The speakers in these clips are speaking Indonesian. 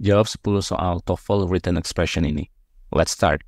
jawab 10 soal TOEFL written expression ini. Let's start.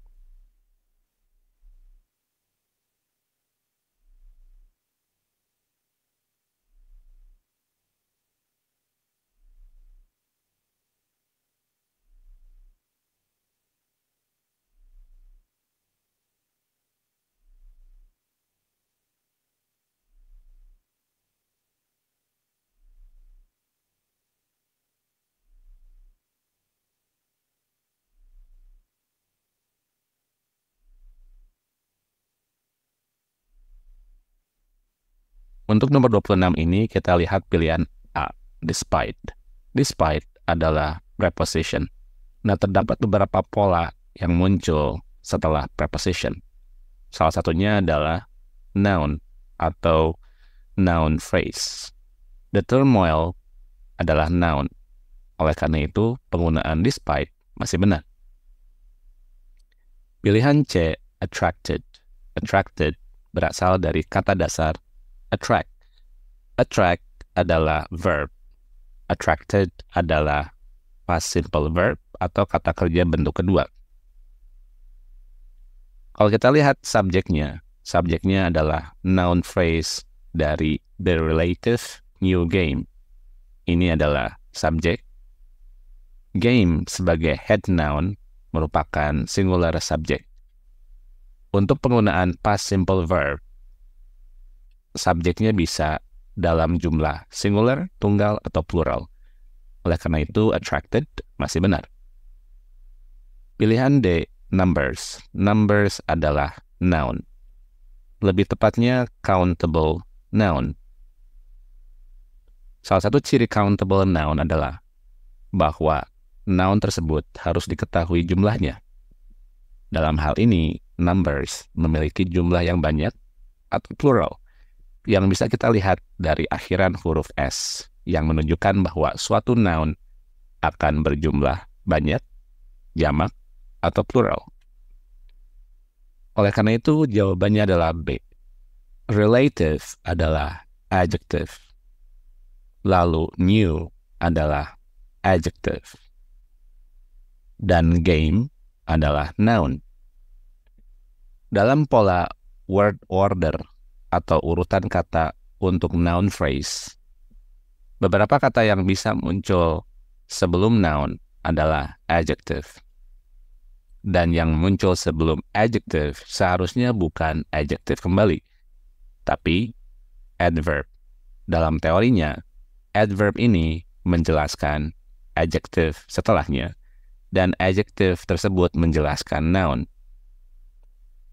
Untuk nomor 26 ini kita lihat pilihan A, despite. Despite adalah preposition. Nah, terdapat beberapa pola yang muncul setelah preposition. Salah satunya adalah noun atau noun phrase. The turmoil adalah noun. Oleh karena itu, penggunaan despite masih benar. Pilihan C, attracted. Attracted berasal dari kata dasar attract. Attract adalah verb. Attracted adalah past simple verb atau kata kerja bentuk kedua. Kalau kita lihat subjeknya, subjeknya adalah noun phrase dari the relative new game. Ini adalah subjek. Game sebagai head noun merupakan singular subjek. Untuk penggunaan past simple verb, subjeknya bisa dalam jumlah singular, tunggal, atau plural. Oleh karena itu, attracted masih benar. Pilihan D, numbers. Numbers adalah noun. Lebih tepatnya, countable noun. Salah satu ciri countable noun adalah bahwa noun tersebut harus diketahui jumlahnya. Dalam hal ini, numbers memiliki jumlah yang banyak atau plural – yang bisa kita lihat dari akhiran huruf S yang menunjukkan bahwa suatu noun akan berjumlah banyak, jamak, atau plural. Oleh karena itu, jawabannya adalah B. Relative adalah adjective. Lalu new adalah adjective. Dan game adalah noun. Dalam pola word order atau urutan kata untuk noun phrase. Beberapa kata yang bisa muncul sebelum noun adalah adjective. Dan yang muncul sebelum adjective seharusnya bukan adjective kembali, tapi adverb. Dalam teorinya, adverb ini menjelaskan adjective setelahnya, dan adjective tersebut menjelaskan noun.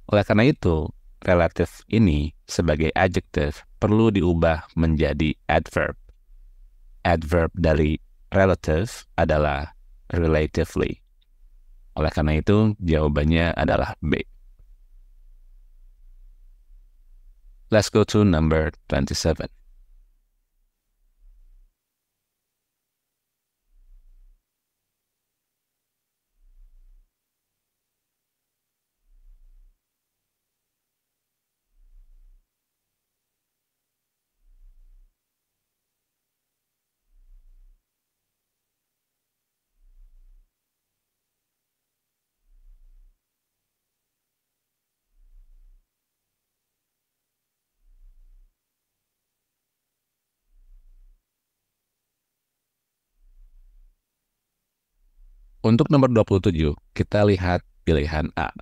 Oleh karena itu, relatif ini sebagai adjektif perlu diubah menjadi adverb. Adverb dari relative adalah relatively. Oleh karena itu, jawabannya adalah B. Let's go to number 27. Untuk nomor 27, kita lihat pilihan A.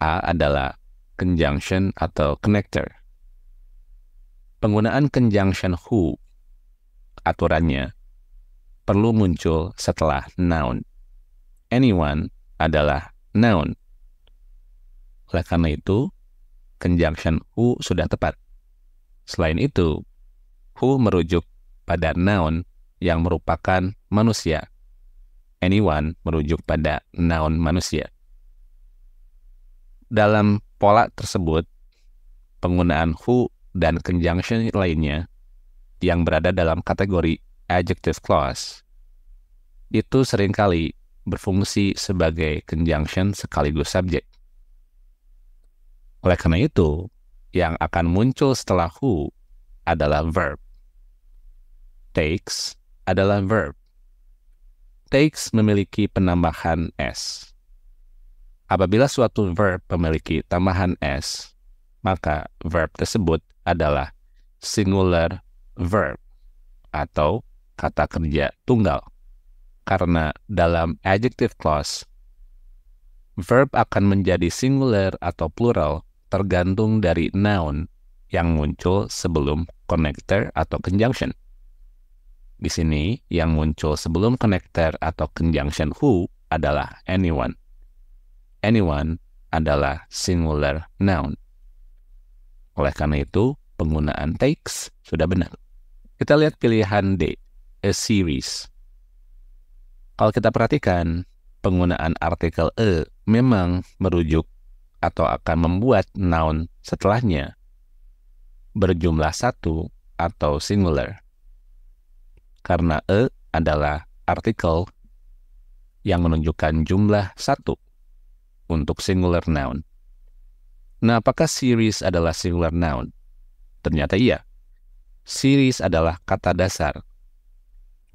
A adalah conjunction atau connector. Penggunaan conjunction who aturannya perlu muncul setelah noun. Anyone adalah noun. Oleh karena itu, conjunction who sudah tepat. Selain itu, who merujuk pada noun yang merupakan manusia anyone merujuk pada noun manusia. Dalam pola tersebut, penggunaan who dan conjunction lainnya yang berada dalam kategori adjective clause itu seringkali berfungsi sebagai conjunction sekaligus subjek. Oleh karena itu, yang akan muncul setelah who adalah verb. Takes adalah verb takes memiliki penambahan s. Apabila suatu verb memiliki tambahan s, maka verb tersebut adalah singular verb atau kata kerja tunggal. Karena dalam adjective clause, verb akan menjadi singular atau plural tergantung dari noun yang muncul sebelum connector atau conjunction. Di sini, yang muncul sebelum connector atau conjunction who adalah anyone. Anyone adalah singular noun. Oleh karena itu, penggunaan takes sudah benar. Kita lihat pilihan D, a series. Kalau kita perhatikan, penggunaan artikel a e memang merujuk atau akan membuat noun setelahnya berjumlah satu atau singular karena e adalah artikel yang menunjukkan jumlah satu untuk singular noun. Nah, apakah series adalah singular noun? Ternyata iya. Series adalah kata dasar.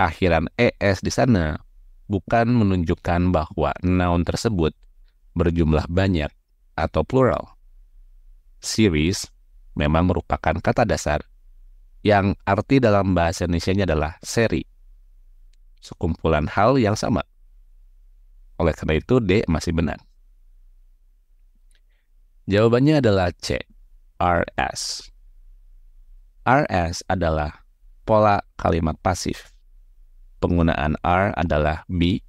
Akhiran es di sana bukan menunjukkan bahwa noun tersebut berjumlah banyak atau plural. Series memang merupakan kata dasar yang arti dalam bahasa Indonesia-nya adalah seri. Sekumpulan hal yang sama. Oleh karena itu, D masih benar. Jawabannya adalah C, RS. RS adalah pola kalimat pasif. Penggunaan R adalah B,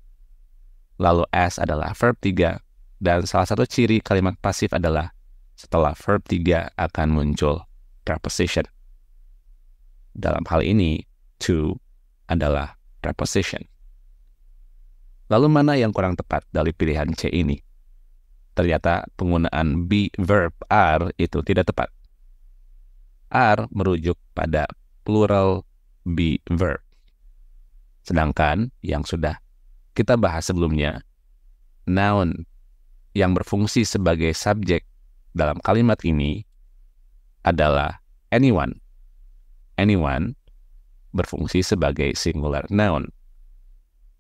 lalu S adalah verb 3, dan salah satu ciri kalimat pasif adalah setelah verb 3 akan muncul preposition. Dalam hal ini, to adalah preposition. Lalu mana yang kurang tepat dari pilihan C ini? Ternyata penggunaan be verb are itu tidak tepat. Are merujuk pada plural be verb. Sedangkan yang sudah kita bahas sebelumnya, noun yang berfungsi sebagai subjek dalam kalimat ini adalah anyone anyone berfungsi sebagai singular noun.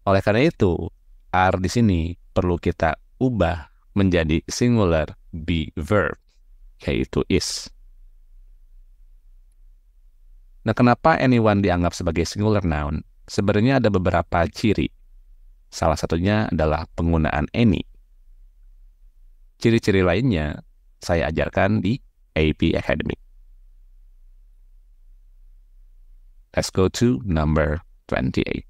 Oleh karena itu, are di sini perlu kita ubah menjadi singular be verb, yaitu is. Nah, kenapa anyone dianggap sebagai singular noun? Sebenarnya ada beberapa ciri. Salah satunya adalah penggunaan any. Ciri-ciri lainnya saya ajarkan di AP Academy. Let's go to number 28.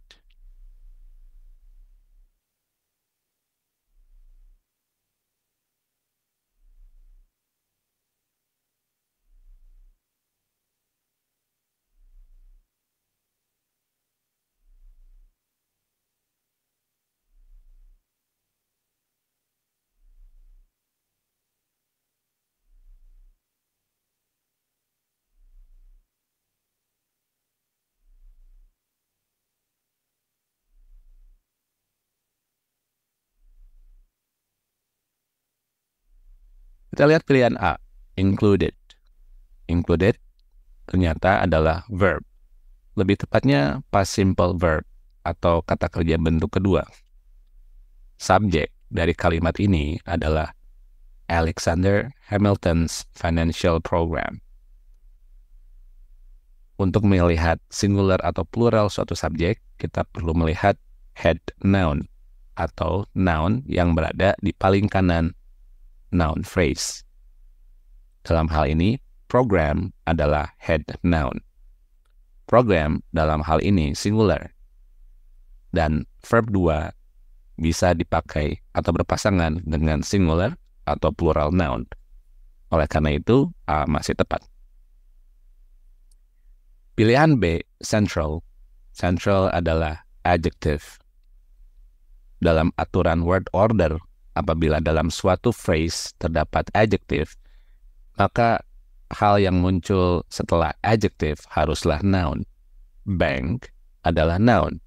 Kita lihat pilihan A, included. Included ternyata adalah verb. Lebih tepatnya past simple verb atau kata kerja bentuk kedua. Subjek dari kalimat ini adalah Alexander Hamilton's Financial Program. Untuk melihat singular atau plural suatu subjek, kita perlu melihat head noun atau noun yang berada di paling kanan noun phrase. Dalam hal ini, program adalah head noun. Program dalam hal ini singular. Dan verb 2 bisa dipakai atau berpasangan dengan singular atau plural noun. Oleh karena itu, A masih tepat. Pilihan B, central. Central adalah adjective. Dalam aturan word order, apabila dalam suatu phrase terdapat adjective, maka hal yang muncul setelah adjective haruslah noun. Bank adalah noun.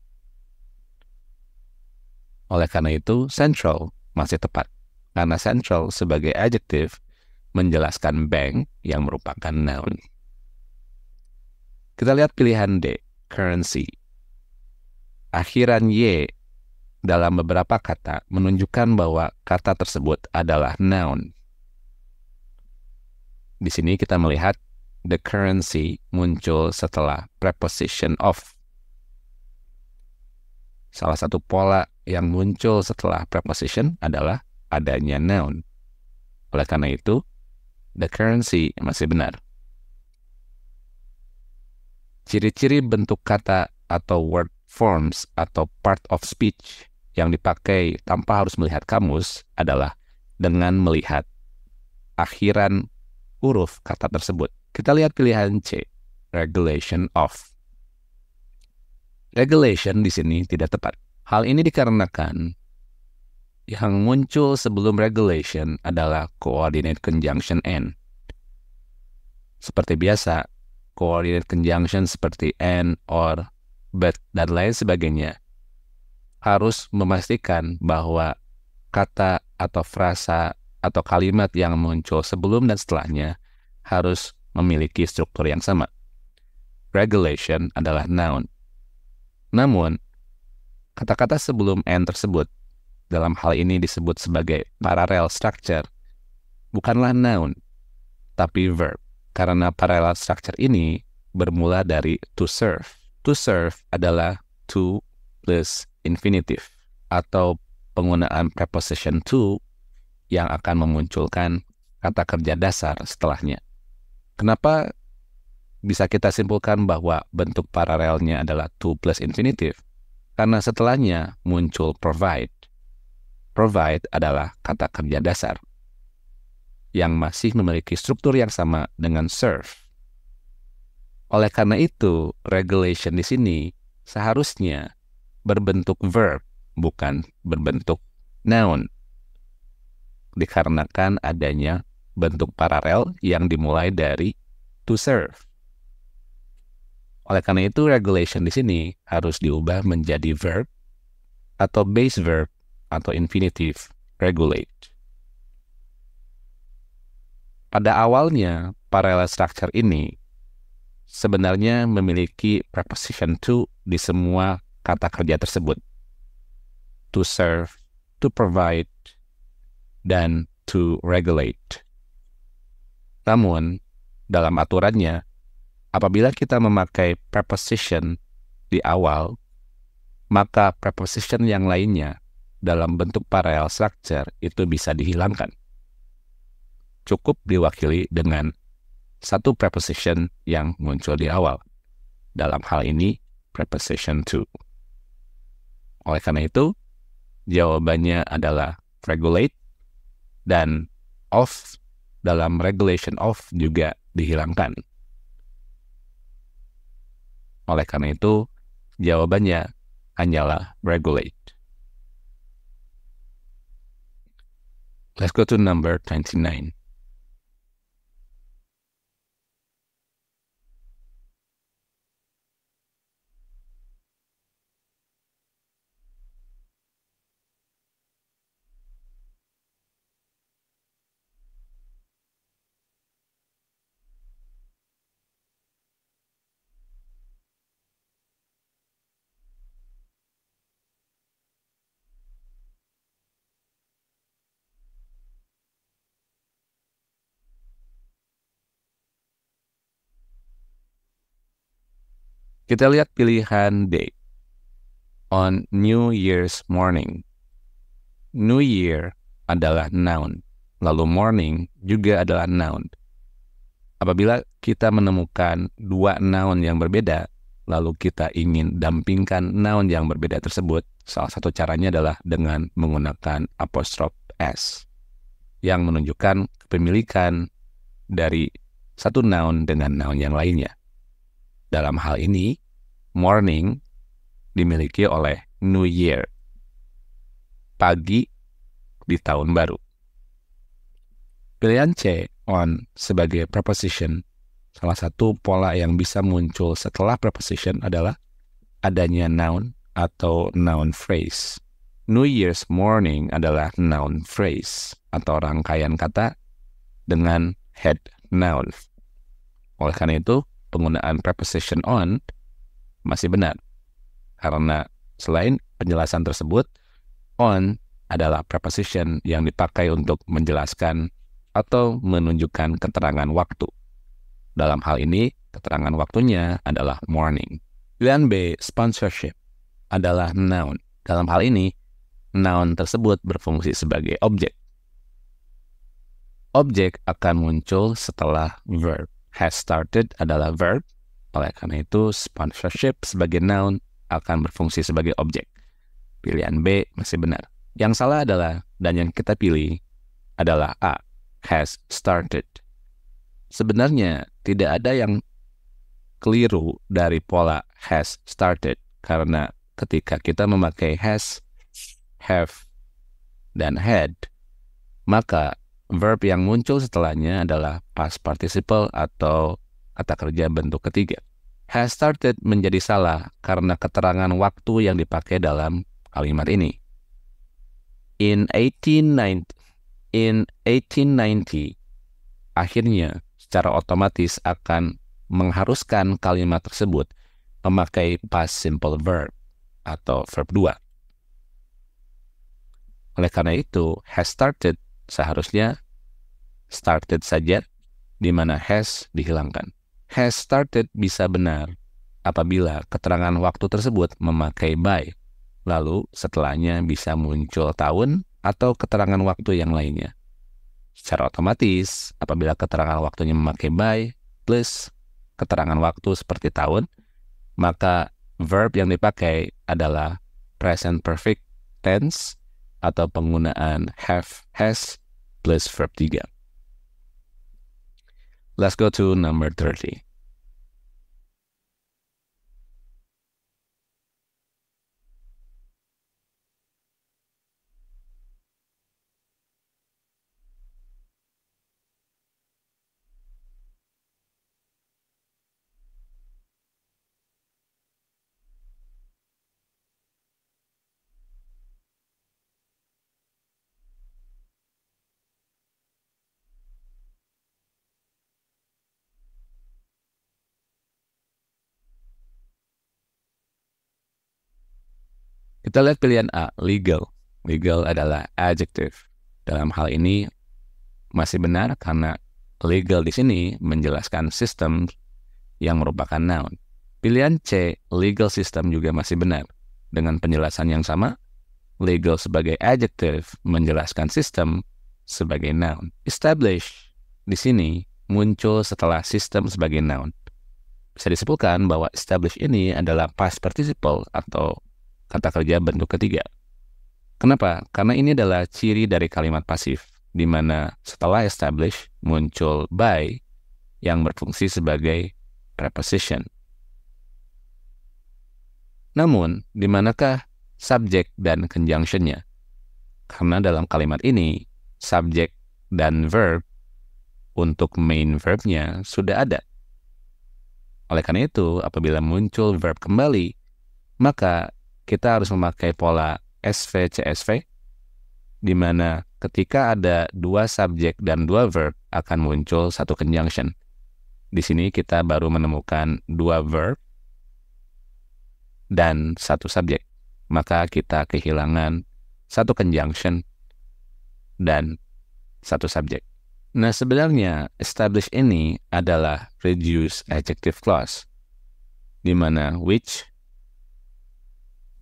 Oleh karena itu, central masih tepat. Karena central sebagai adjective menjelaskan bank yang merupakan noun. Kita lihat pilihan D, currency. Akhiran Y dalam beberapa kata menunjukkan bahwa kata tersebut adalah noun. Di sini kita melihat the currency muncul setelah preposition of. Salah satu pola yang muncul setelah preposition adalah adanya noun. Oleh karena itu, the currency masih benar. Ciri-ciri bentuk kata atau word forms atau part of speech yang dipakai tanpa harus melihat kamus adalah dengan melihat akhiran huruf kata tersebut. Kita lihat pilihan C, regulation of. Regulation di sini tidak tepat. Hal ini dikarenakan yang muncul sebelum regulation adalah coordinate conjunction and. Seperti biasa, coordinate conjunction seperti and, or, but, dan lain sebagainya harus memastikan bahwa kata atau frasa atau kalimat yang muncul sebelum dan setelahnya harus memiliki struktur yang sama. Regulation adalah noun. Namun, kata-kata sebelum and tersebut dalam hal ini disebut sebagai parallel structure bukanlah noun, tapi verb. Karena parallel structure ini bermula dari to serve. To serve adalah to plus infinitive atau penggunaan preposition to yang akan memunculkan kata kerja dasar setelahnya. Kenapa bisa kita simpulkan bahwa bentuk paralelnya adalah to plus infinitive? Karena setelahnya muncul provide. Provide adalah kata kerja dasar yang masih memiliki struktur yang sama dengan serve. Oleh karena itu, regulation di sini seharusnya berbentuk verb, bukan berbentuk noun. Dikarenakan adanya bentuk paralel yang dimulai dari to serve. Oleh karena itu, regulation di sini harus diubah menjadi verb atau base verb atau infinitive regulate. Pada awalnya, parallel structure ini sebenarnya memiliki preposition to di semua kata kerja tersebut. To serve, to provide, dan to regulate. Namun, dalam aturannya, apabila kita memakai preposition di awal, maka preposition yang lainnya dalam bentuk parallel structure itu bisa dihilangkan. Cukup diwakili dengan satu preposition yang muncul di awal. Dalam hal ini, preposition to. Oleh karena itu, jawabannya adalah regulate dan off dalam regulation off juga dihilangkan. Oleh karena itu, jawabannya hanyalah regulate. Let's go to number 29. Kita lihat pilihan D. On New Year's morning. New Year adalah noun, lalu morning juga adalah noun. Apabila kita menemukan dua noun yang berbeda, lalu kita ingin dampingkan noun yang berbeda tersebut, salah satu caranya adalah dengan menggunakan apostrof S yang menunjukkan kepemilikan dari satu noun dengan noun yang lainnya. Dalam hal ini, morning dimiliki oleh New Year, pagi di tahun baru. Pilihan C, on, sebagai preposition, salah satu pola yang bisa muncul setelah preposition adalah adanya noun atau noun phrase. New Year's morning adalah noun phrase atau rangkaian kata dengan head noun. Oleh karena itu, penggunaan preposition on masih benar. Karena selain penjelasan tersebut, on adalah preposition yang dipakai untuk menjelaskan atau menunjukkan keterangan waktu. Dalam hal ini, keterangan waktunya adalah morning. Pilihan B, sponsorship, adalah noun. Dalam hal ini, noun tersebut berfungsi sebagai objek. Objek akan muncul setelah verb has started adalah verb. Oleh karena itu, sponsorship sebagai noun akan berfungsi sebagai objek. Pilihan B masih benar. Yang salah adalah, dan yang kita pilih adalah A, has started. Sebenarnya tidak ada yang keliru dari pola has started karena ketika kita memakai has, have, dan had, maka verb yang muncul setelahnya adalah past participle atau kata kerja bentuk ketiga. Has started menjadi salah karena keterangan waktu yang dipakai dalam kalimat ini. In 1890, in 1890 akhirnya secara otomatis akan mengharuskan kalimat tersebut memakai past simple verb atau verb 2. Oleh karena itu, has started seharusnya started saja di mana has dihilangkan. Has started bisa benar apabila keterangan waktu tersebut memakai by, lalu setelahnya bisa muncul tahun atau keterangan waktu yang lainnya. Secara otomatis, apabila keterangan waktunya memakai by plus keterangan waktu seperti tahun, maka verb yang dipakai adalah present perfect tense atau penggunaan have, has plus verb 3. Let's go to number 30. Kita lihat pilihan A, legal. Legal adalah adjective. Dalam hal ini masih benar karena legal di sini menjelaskan sistem yang merupakan noun. Pilihan C, legal system juga masih benar. Dengan penjelasan yang sama, legal sebagai adjective menjelaskan sistem sebagai noun. Establish di sini muncul setelah sistem sebagai noun. Bisa disimpulkan bahwa establish ini adalah past participle atau kata kerja bentuk ketiga. Kenapa? Karena ini adalah ciri dari kalimat pasif, di mana setelah establish muncul by yang berfungsi sebagai preposition. Namun, di manakah subjek dan conjunctionnya? Karena dalam kalimat ini, subjek dan verb untuk main verbnya sudah ada. Oleh karena itu, apabila muncul verb kembali, maka kita harus memakai pola sv di mana ketika ada dua subjek dan dua verb akan muncul satu conjunction. Di sini kita baru menemukan dua verb dan satu subjek. Maka kita kehilangan satu conjunction dan satu subjek. Nah, sebenarnya establish ini adalah reduce adjective clause, di mana which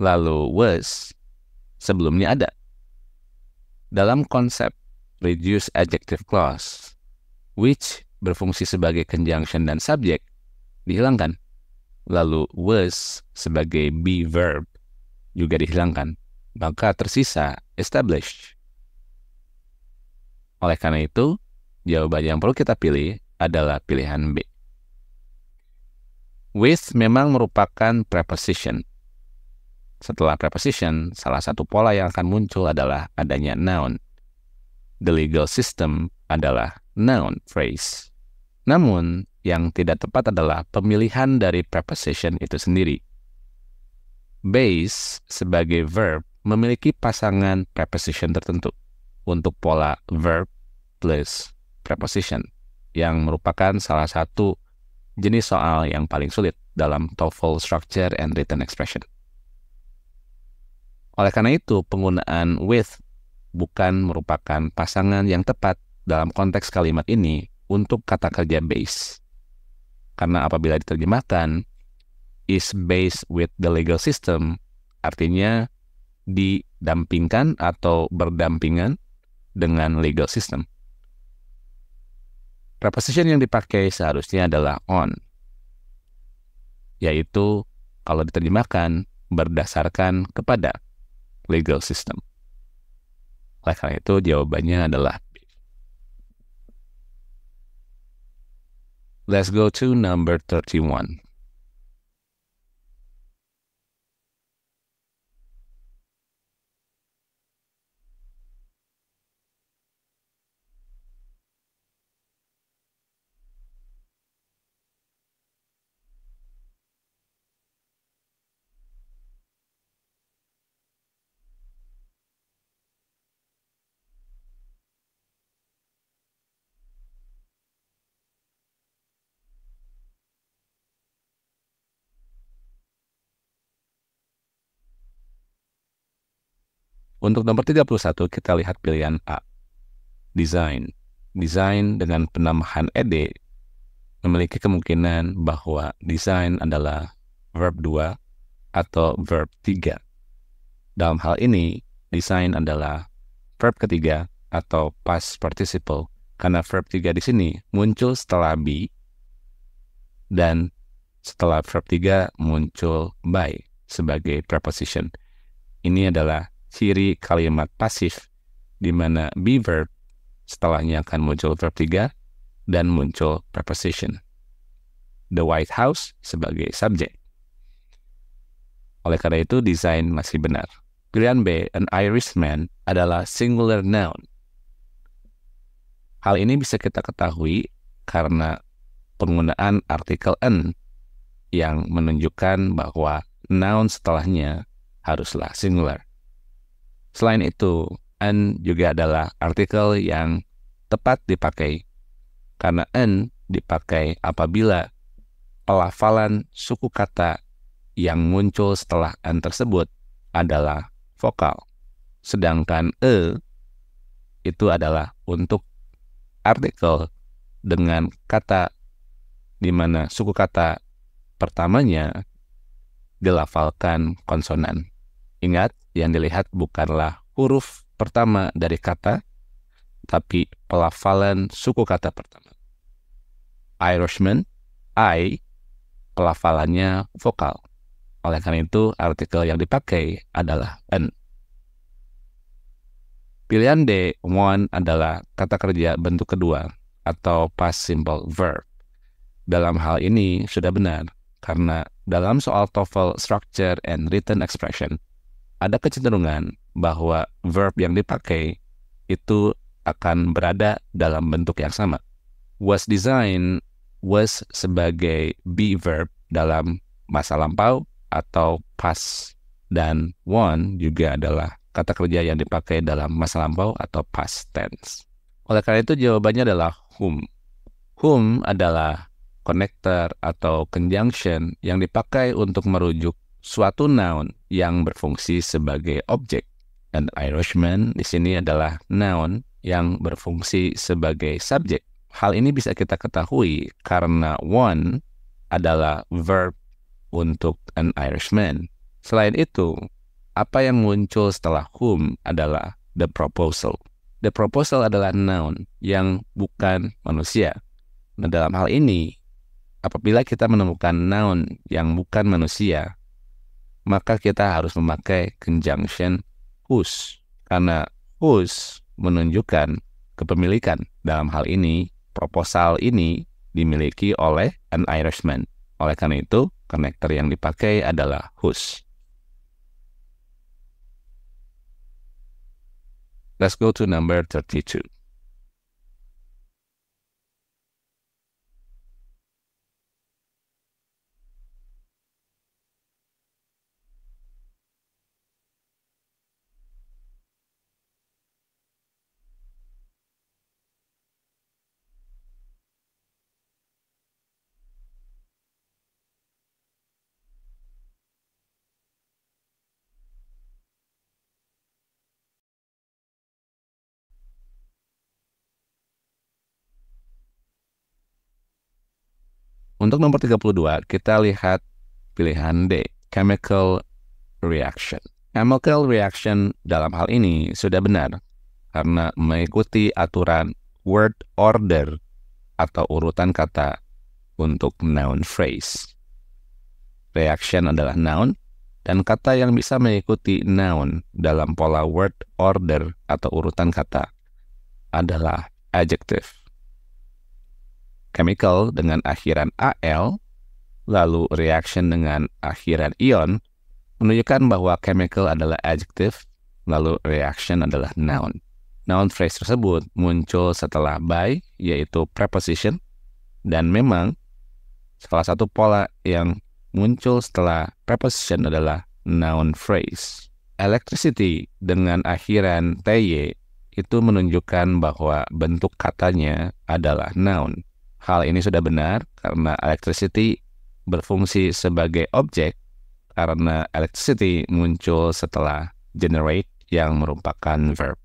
lalu was sebelumnya ada. Dalam konsep reduce adjective clause, which berfungsi sebagai conjunction dan subjek, dihilangkan. Lalu was sebagai be verb juga dihilangkan. Maka tersisa established. Oleh karena itu, jawaban yang perlu kita pilih adalah pilihan B. With memang merupakan preposition, setelah preposition, salah satu pola yang akan muncul adalah adanya noun. The legal system adalah noun phrase. Namun, yang tidak tepat adalah pemilihan dari preposition itu sendiri. Base sebagai verb memiliki pasangan preposition tertentu untuk pola verb plus preposition yang merupakan salah satu jenis soal yang paling sulit dalam TOEFL structure and written expression. Oleh karena itu, penggunaan with bukan merupakan pasangan yang tepat dalam konteks kalimat ini untuk kata kerja base. Karena apabila diterjemahkan, is based with the legal system, artinya didampingkan atau berdampingan dengan legal system. Preposition yang dipakai seharusnya adalah on, yaitu kalau diterjemahkan berdasarkan kepada legal system. Oleh karena itu jawabannya adalah Let's go to number 31. Untuk nomor 31 kita lihat pilihan A. Design. Design dengan penambahan ed memiliki kemungkinan bahwa design adalah verb 2 atau verb 3. Dalam hal ini, design adalah verb ketiga atau past participle karena verb 3 di sini muncul setelah be dan setelah verb 3 muncul by sebagai preposition. Ini adalah ciri kalimat pasif di mana be verb setelahnya akan muncul verb tiga dan muncul preposition. The White House sebagai subjek. Oleh karena itu, desain masih benar. Pilihan B, an Irishman, adalah singular noun. Hal ini bisa kita ketahui karena penggunaan artikel n yang menunjukkan bahwa noun setelahnya haruslah singular. Selain itu, n juga adalah artikel yang tepat dipakai karena n dipakai apabila pelafalan suku kata yang muncul setelah n tersebut adalah vokal. Sedangkan e itu adalah untuk artikel dengan kata di mana suku kata pertamanya dilafalkan konsonan. Ingat, yang dilihat bukanlah huruf pertama dari kata, tapi pelafalan suku kata pertama. Irishman, I, pelafalannya vokal. Oleh karena itu, artikel yang dipakai adalah n. Pilihan D, one adalah kata kerja bentuk kedua atau past simple verb. Dalam hal ini sudah benar, karena dalam soal TOEFL Structure and Written Expression, ada kecenderungan bahwa verb yang dipakai itu akan berada dalam bentuk yang sama. Was designed was sebagai be verb dalam masa lampau atau past dan won juga adalah kata kerja yang dipakai dalam masa lampau atau past tense. Oleh karena itu jawabannya adalah whom. Whom adalah connector atau conjunction yang dipakai untuk merujuk suatu noun yang berfungsi sebagai objek. Dan Irishman di sini adalah noun yang berfungsi sebagai subjek. Hal ini bisa kita ketahui karena one adalah verb untuk an Irishman. Selain itu, apa yang muncul setelah whom adalah the proposal. The proposal adalah noun yang bukan manusia. Nah, dalam hal ini, apabila kita menemukan noun yang bukan manusia, maka kita harus memakai conjunction whose karena whose menunjukkan kepemilikan. Dalam hal ini, proposal ini dimiliki oleh an Irishman. Oleh karena itu, konektor yang dipakai adalah whose. Let's go to number 32. Untuk nomor 32, kita lihat pilihan D, chemical reaction. Chemical reaction dalam hal ini sudah benar karena mengikuti aturan word order atau urutan kata untuk noun phrase. Reaction adalah noun dan kata yang bisa mengikuti noun dalam pola word order atau urutan kata adalah adjective chemical dengan akhiran AL, lalu reaction dengan akhiran ion, menunjukkan bahwa chemical adalah adjective, lalu reaction adalah noun. Noun phrase tersebut muncul setelah by, yaitu preposition, dan memang salah satu pola yang muncul setelah preposition adalah noun phrase. Electricity dengan akhiran TY itu menunjukkan bahwa bentuk katanya adalah noun. Hal ini sudah benar karena electricity berfungsi sebagai objek karena electricity muncul setelah generate yang merupakan verb.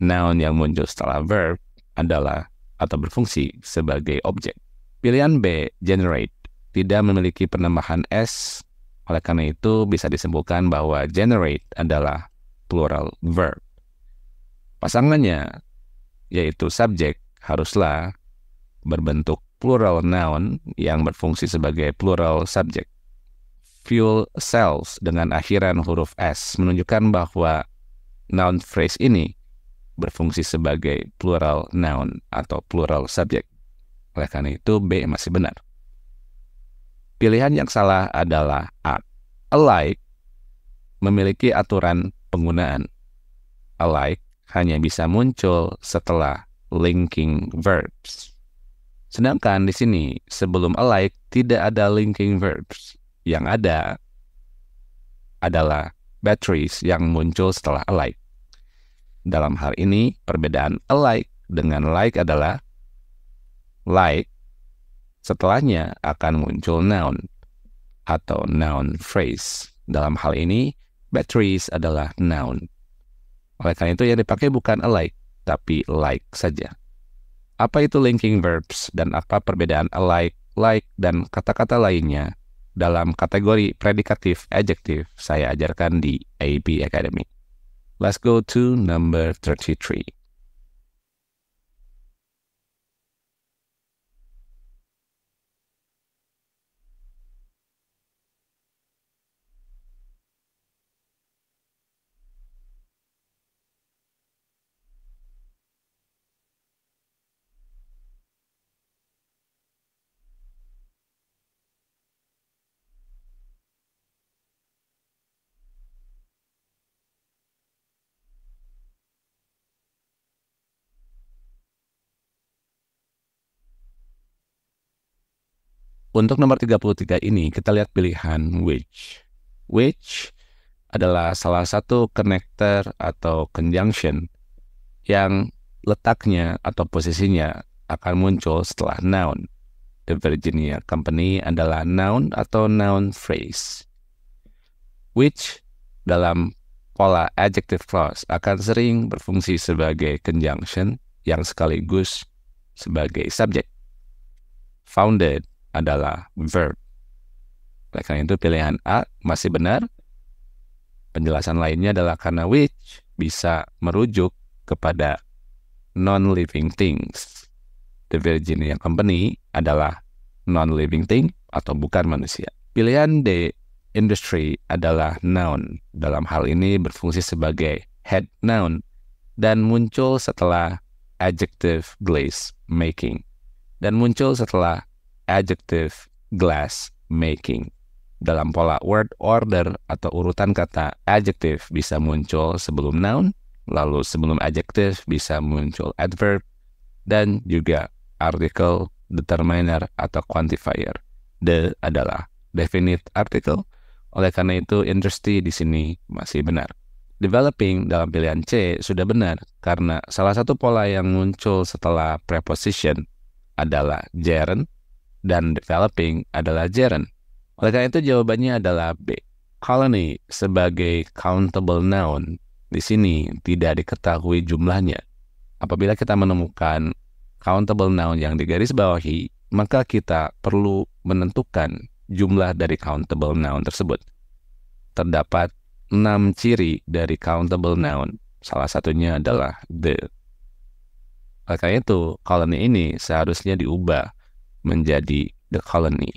Noun yang muncul setelah verb adalah atau berfungsi sebagai objek. Pilihan B, generate, tidak memiliki penambahan S. Oleh karena itu, bisa disimpulkan bahwa generate adalah plural verb. Pasangannya, yaitu subjek, haruslah berbentuk plural noun yang berfungsi sebagai plural subject. Fuel cells dengan akhiran huruf S menunjukkan bahwa noun phrase ini berfungsi sebagai plural noun atau plural subject. Oleh karena itu, B masih benar. Pilihan yang salah adalah A. Alike memiliki aturan penggunaan. Alike hanya bisa muncul setelah linking verbs. Sedangkan di sini sebelum alike tidak ada linking verbs. Yang ada adalah batteries yang muncul setelah alike. Dalam hal ini perbedaan alike dengan like adalah like setelahnya akan muncul noun atau noun phrase. Dalam hal ini batteries adalah noun. Oleh karena itu yang dipakai bukan alike tapi like saja. Apa itu linking verbs dan apa perbedaan alike, like, dan kata-kata lainnya dalam kategori predikatif adjektif saya ajarkan di AP Academy. Let's go to number 33. Untuk nomor 33 ini kita lihat pilihan which. Which adalah salah satu connector atau conjunction yang letaknya atau posisinya akan muncul setelah noun. The Virginia Company adalah noun atau noun phrase. Which dalam pola adjective clause akan sering berfungsi sebagai conjunction yang sekaligus sebagai subjek. Founded adalah verb. Oleh karena itu pilihan A masih benar. Penjelasan lainnya adalah karena which bisa merujuk kepada non-living things. The Virginia Company adalah non-living thing atau bukan manusia. Pilihan D, industry adalah noun. Dalam hal ini berfungsi sebagai head noun dan muncul setelah adjective glaze making dan muncul setelah adjective glass making. Dalam pola word order atau urutan kata adjective bisa muncul sebelum noun, lalu sebelum adjective bisa muncul adverb, dan juga artikel, determiner, atau quantifier. The adalah definite article, oleh karena itu industry di sini masih benar. Developing dalam pilihan C sudah benar karena salah satu pola yang muncul setelah preposition adalah gerund dan developing adalah gerund. Oleh karena itu jawabannya adalah B. Colony sebagai countable noun di sini tidak diketahui jumlahnya. Apabila kita menemukan countable noun yang digaris bawahi, maka kita perlu menentukan jumlah dari countable noun tersebut. Terdapat enam ciri dari countable noun. Salah satunya adalah the. Oleh karena itu, colony ini seharusnya diubah menjadi the colony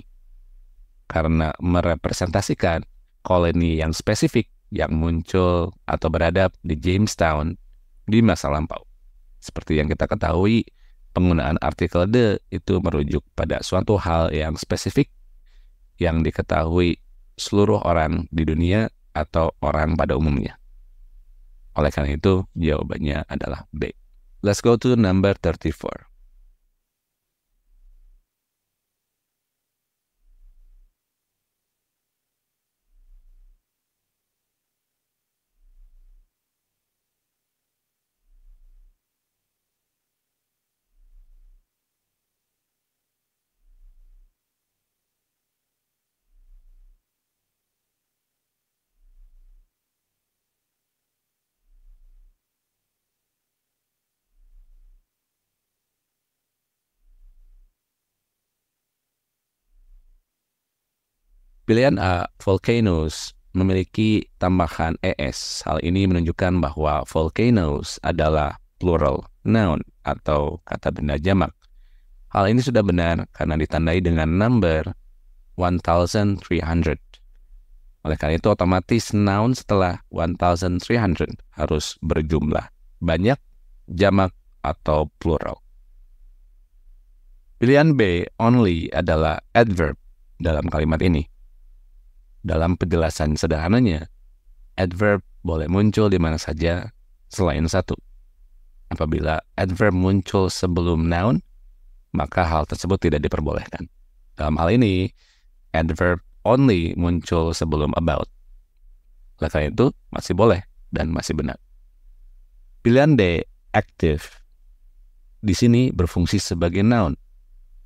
karena merepresentasikan koloni yang spesifik yang muncul atau beradab di Jamestown di masa lampau. Seperti yang kita ketahui, penggunaan artikel the itu merujuk pada suatu hal yang spesifik yang diketahui seluruh orang di dunia atau orang pada umumnya. Oleh karena itu, jawabannya adalah B. Let's go to number 34. Pilihan A, volcanoes memiliki tambahan es. Hal ini menunjukkan bahwa volcanoes adalah plural noun atau kata benda jamak. Hal ini sudah benar karena ditandai dengan number 1300. Oleh karena itu otomatis noun setelah 1300 harus berjumlah banyak, jamak, atau plural. Pilihan B, only, adalah adverb dalam kalimat ini. Dalam penjelasan sederhananya, adverb boleh muncul di mana saja selain satu. Apabila adverb muncul sebelum noun, maka hal tersebut tidak diperbolehkan. Dalam hal ini, adverb only muncul sebelum about. Oleh karena itu, masih boleh dan masih benar. Pilihan D, active. Di sini berfungsi sebagai noun.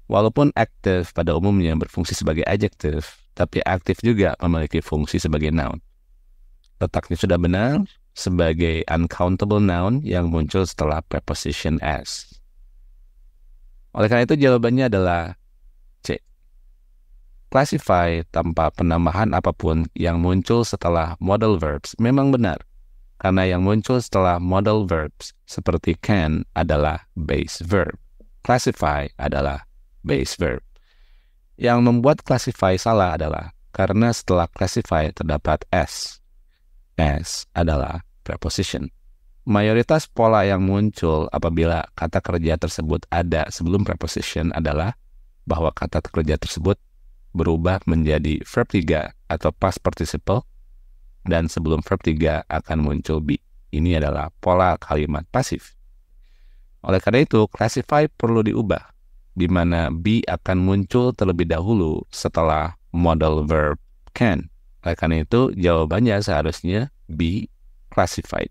Walaupun active pada umumnya berfungsi sebagai adjective, tapi aktif juga memiliki fungsi sebagai noun. Letaknya sudah benar sebagai uncountable noun yang muncul setelah preposition as. Oleh karena itu jawabannya adalah C. Classify tanpa penambahan apapun yang muncul setelah modal verbs memang benar. Karena yang muncul setelah modal verbs seperti can adalah base verb. Classify adalah base verb. Yang membuat classify salah adalah karena setelah classify terdapat S. S adalah preposition. Mayoritas pola yang muncul apabila kata kerja tersebut ada sebelum preposition adalah bahwa kata kerja tersebut berubah menjadi verb 3 atau past participle dan sebelum verb 3 akan muncul be. Ini adalah pola kalimat pasif. Oleh karena itu, classify perlu diubah di mana be akan muncul terlebih dahulu setelah modal verb can. Oleh karena itu, jawabannya seharusnya be classified.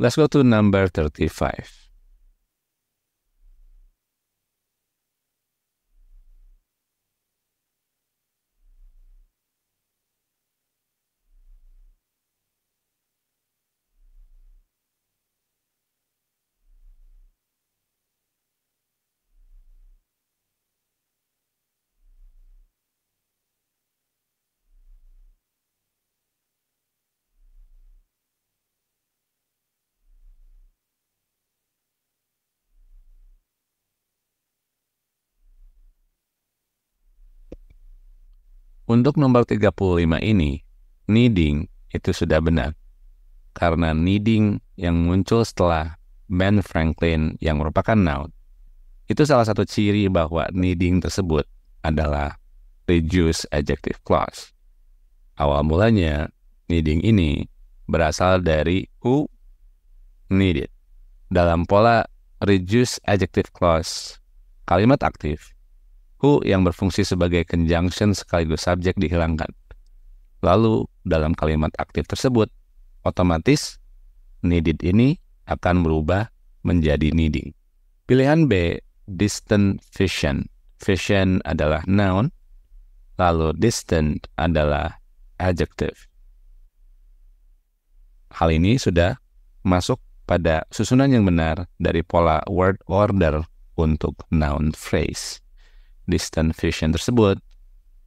Let's go to number 35. Untuk nomor 35 ini, needing itu sudah benar. Karena needing yang muncul setelah Ben Franklin yang merupakan noun, itu salah satu ciri bahwa needing tersebut adalah reduced adjective clause. Awal mulanya, needing ini berasal dari who needed. Dalam pola reduced adjective clause, kalimat aktif aku yang berfungsi sebagai conjunction sekaligus subjek dihilangkan. Lalu, dalam kalimat aktif tersebut, otomatis needed ini akan berubah menjadi needing. Pilihan B, distant vision. Vision adalah noun, lalu distant adalah adjective. Hal ini sudah masuk pada susunan yang benar dari pola word order untuk noun phrase distant vision tersebut.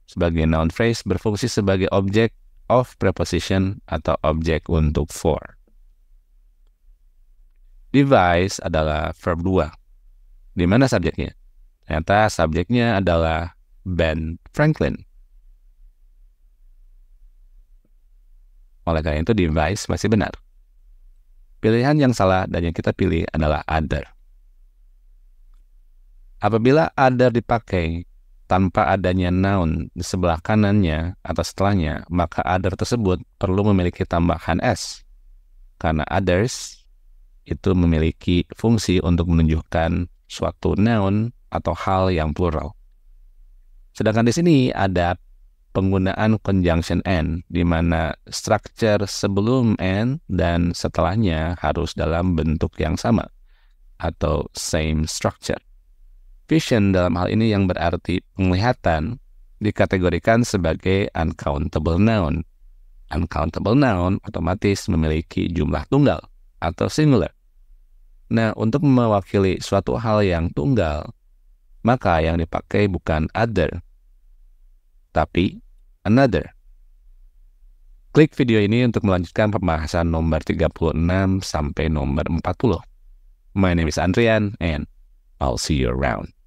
Sebagai noun phrase berfungsi sebagai objek of preposition atau objek untuk for. Device adalah verb 2. Di mana subjeknya? Ternyata subjeknya adalah Ben Franklin. Oleh karena itu device masih benar. Pilihan yang salah dan yang kita pilih adalah other. Apabila ada dipakai tanpa adanya noun di sebelah kanannya atau setelahnya, maka other tersebut perlu memiliki tambahan s. Karena others itu memiliki fungsi untuk menunjukkan suatu noun atau hal yang plural. Sedangkan di sini ada penggunaan conjunction and, di mana structure sebelum and dan setelahnya harus dalam bentuk yang sama atau same structure. Vision dalam hal ini yang berarti penglihatan dikategorikan sebagai uncountable noun. Uncountable noun otomatis memiliki jumlah tunggal atau singular. Nah, untuk mewakili suatu hal yang tunggal, maka yang dipakai bukan other, tapi another. Klik video ini untuk melanjutkan pembahasan nomor 36 sampai nomor 40. My name is Andrian and I'll see you around.